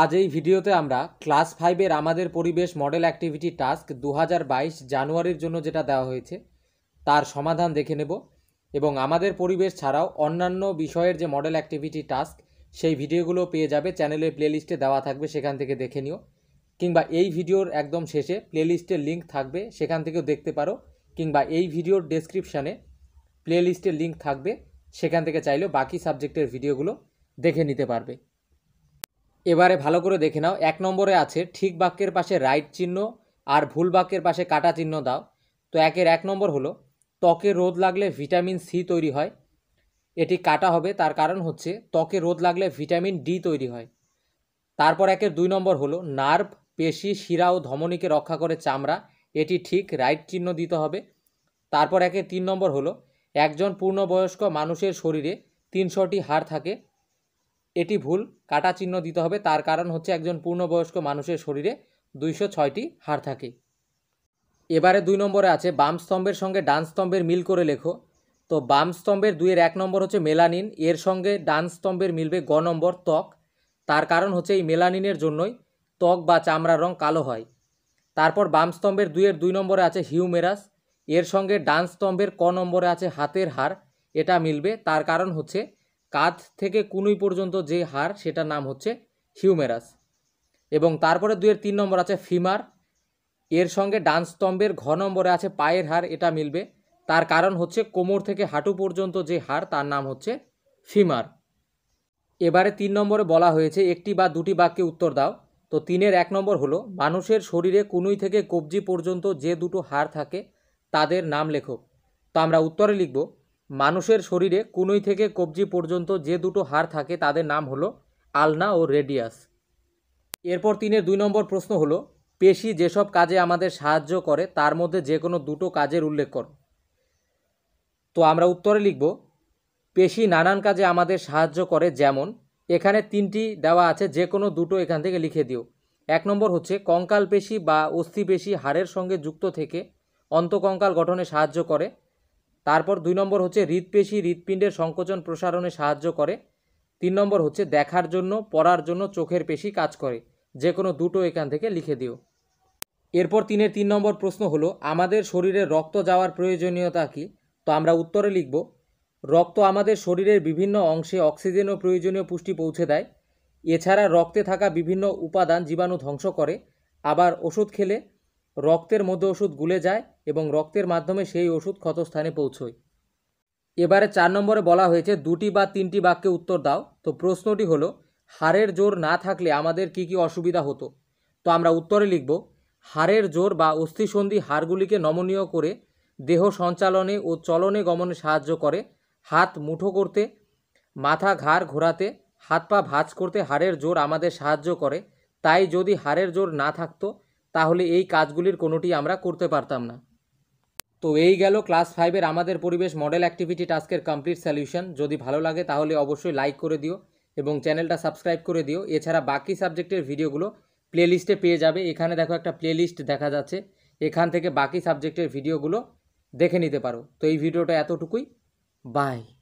আজ এই ভিডিওতে আমরা ক্লাস ফাইভের আমাদের পরিবেশ মডেল অ্যাক্টিভিটি টাস্ক দু জানুয়ারির জন্য যেটা দেওয়া হয়েছে তার সমাধান দেখে নেব এবং আমাদের পরিবেশ ছাড়াও অন্যান্য বিষয়ের যে মডেল অ্যাক্টিভিটি টাস্ক সেই ভিডিওগুলো পেয়ে যাবে চ্যানেলের প্লেলিস্টে দেওয়া থাকবে সেখান থেকে দেখে নিও কিংবা এই ভিডিওর একদম শেষে প্লেলিস্টের লিঙ্ক থাকবে সেখান থেকেও দেখতে পারো কিংবা এই ভিডিওর ডেসক্রিপশানে প্লেলিস্টের লিঙ্ক থাকবে সেখান থেকে চাইলেও বাকি সাবজেক্টের ভিডিওগুলো দেখে নিতে পারবে এবারে ভালো করে দেখে নাও এক নম্বরে আছে ঠিক বাক্যের পাশে রাইট চিহ্ন আর ভুল বাক্যের পাশে কাটা চিহ্ন দাও তো একের এক নম্বর হলো ত্বকে রোদ লাগলে ভিটামিন সি তৈরি হয় এটি কাটা হবে তার কারণ হচ্ছে ত্বকে রোদ লাগলে ভিটামিন ডি তৈরি হয় তারপর একের দুই নম্বর হলো নার্ভ পেশি শিরা ও ধমনীকে রক্ষা করে চামড়া এটি ঠিক রাইট চিহ্ন দিতে হবে তারপর একের তিন নম্বর হলো একজন পূর্ণবয়স্ক মানুষের শরীরে তিনশোটি হাড় থাকে এটি ভুল কাটা চিহ্ন দিতে হবে তার কারণ হচ্ছে একজন পূর্ণবয়স্ক মানুষের শরীরে দুইশো ছয়টি হাড় থাকে এবারে দুই নম্বরে আছে বাম স্তম্ভের সঙ্গে ডান স্তম্ভের মিল করে লেখো তো বাম স্তম্ভের দুইয়ের এক নম্বর হচ্ছে মেলানিন এর সঙ্গে ডান স্তম্ভের মিলবে গ নম্বর ত্বক তার কারণ হচ্ছে এই মেলানিনের জন্যই ত্বক বা চামড়ার রং কালো হয় তারপর বাম স্তম্ভের দুইয়ের দুই নম্বরে আছে হিউমেরাস এর সঙ্গে ডান স্তম্ভের ক নম্বরে আছে হাতের হাড় এটা মিলবে তার কারণ হচ্ছে কাঁধ থেকে কুনুই পর্যন্ত যে হাড় সেটার নাম হচ্ছে হিউমেরাস এবং তারপরে দুয়ের তিন নম্বর আছে ফিমার এর সঙ্গে ডান স্তম্ভের ঘ নম্বরে আছে পায়ের হাড় এটা মিলবে তার কারণ হচ্ছে কোমর থেকে হাঁটু পর্যন্ত যে হাড় তার নাম হচ্ছে ফিমার এবারে তিন নম্বরে বলা হয়েছে একটি বা দুটি বাক্যে উত্তর দাও তো তিনের এক নম্বর হলো মানুষের শরীরে কুনুই থেকে কবজি পর্যন্ত যে দুটো হাড় থাকে তাদের নাম লেখো তো আমরা উত্তরে লিখব মানুষের শরীরে কুনুই থেকে কবজি পর্যন্ত যে দুটো হাড় থাকে তাদের নাম হলো আলনা ও রেডিয়াস এরপর তিনের দুই নম্বর প্রশ্ন হলো পেশি যেসব কাজে আমাদের সাহায্য করে তার মধ্যে যে কোনো দুটো কাজের উল্লেখ কর তো আমরা উত্তরে লিখব পেশি নানান কাজে আমাদের সাহায্য করে যেমন এখানে তিনটি দেওয়া আছে যে কোনো দুটো এখান থেকে লিখে দিও এক নম্বর হচ্ছে কঙ্কাল পেশি বা অস্থি পেশি হাড়ের সঙ্গে যুক্ত থেকে অন্তকঙ্কাল গঠনে সাহায্য করে তারপর দুই নম্বর হচ্ছে হৃদপেশি হৃদপিণ্ডের সংকোচন প্রসারণে সাহায্য করে তিন নম্বর হচ্ছে দেখার জন্য পড়ার জন্য চোখের পেশি কাজ করে যে কোনো দুটো এখান থেকে লিখে দিও এরপর তিনের তিন নম্বর প্রশ্ন হলো আমাদের শরীরে রক্ত যাওয়ার প্রয়োজনীয়তা কি তো আমরা উত্তরে লিখব রক্ত আমাদের শরীরের বিভিন্ন অংশে অক্সিজেন ও প্রয়োজনীয় পুষ্টি পৌঁছে দেয় এছাড়া রক্তে থাকা বিভিন্ন উপাদান জীবাণু ধ্বংস করে আবার ওষুধ খেলে রক্তের মধ্যে ওষুধ গুলে যায় এবং রক্তের মাধ্যমে সেই ওষুধ ক্ষতস্থানে পৌঁছয় এবারে চার নম্বরে বলা হয়েছে দুটি বা তিনটি বাক্যে উত্তর দাও তো প্রশ্নটি হলো হাড়ের জোর না থাকলে আমাদের কি কি অসুবিধা হতো তো আমরা উত্তরে লিখব হাড়ের জোর বা অস্থিসন্ধি হাড়গুলিকে নমনীয় করে দেহ সঞ্চালনে ও চলনে গমনে সাহায্য করে হাত মুঠো করতে মাথা ঘাড় ঘোরাতে হাত পা ভাঁজ করতে হাড়ের জোর আমাদের সাহায্য করে তাই যদি হাড়ের জোর না থাকতো তাহলে এই কাজগুলির কোনোটি আমরা করতে পারতাম না তো এই গেল ক্লাস ফাইভের আমাদের পরিবেশ মডেল অ্যাক্টিভিটি টাস্কের কমপ্লিট সলিউশন যদি ভালো লাগে তাহলে অবশ্যই লাইক করে দিও এবং চ্যানেলটা সাবস্ক্রাইব করে দিও এছাড়া বাকি সাবজেক্টের ভিডিওগুলো প্লেলিস্টে পেয়ে যাবে এখানে দেখো একটা প্লেলিস্ট দেখা যাচ্ছে এখান থেকে বাকি সাবজেক্টের ভিডিওগুলো দেখে নিতে পারো তো এই ভিডিওটা এতটুকুই বাই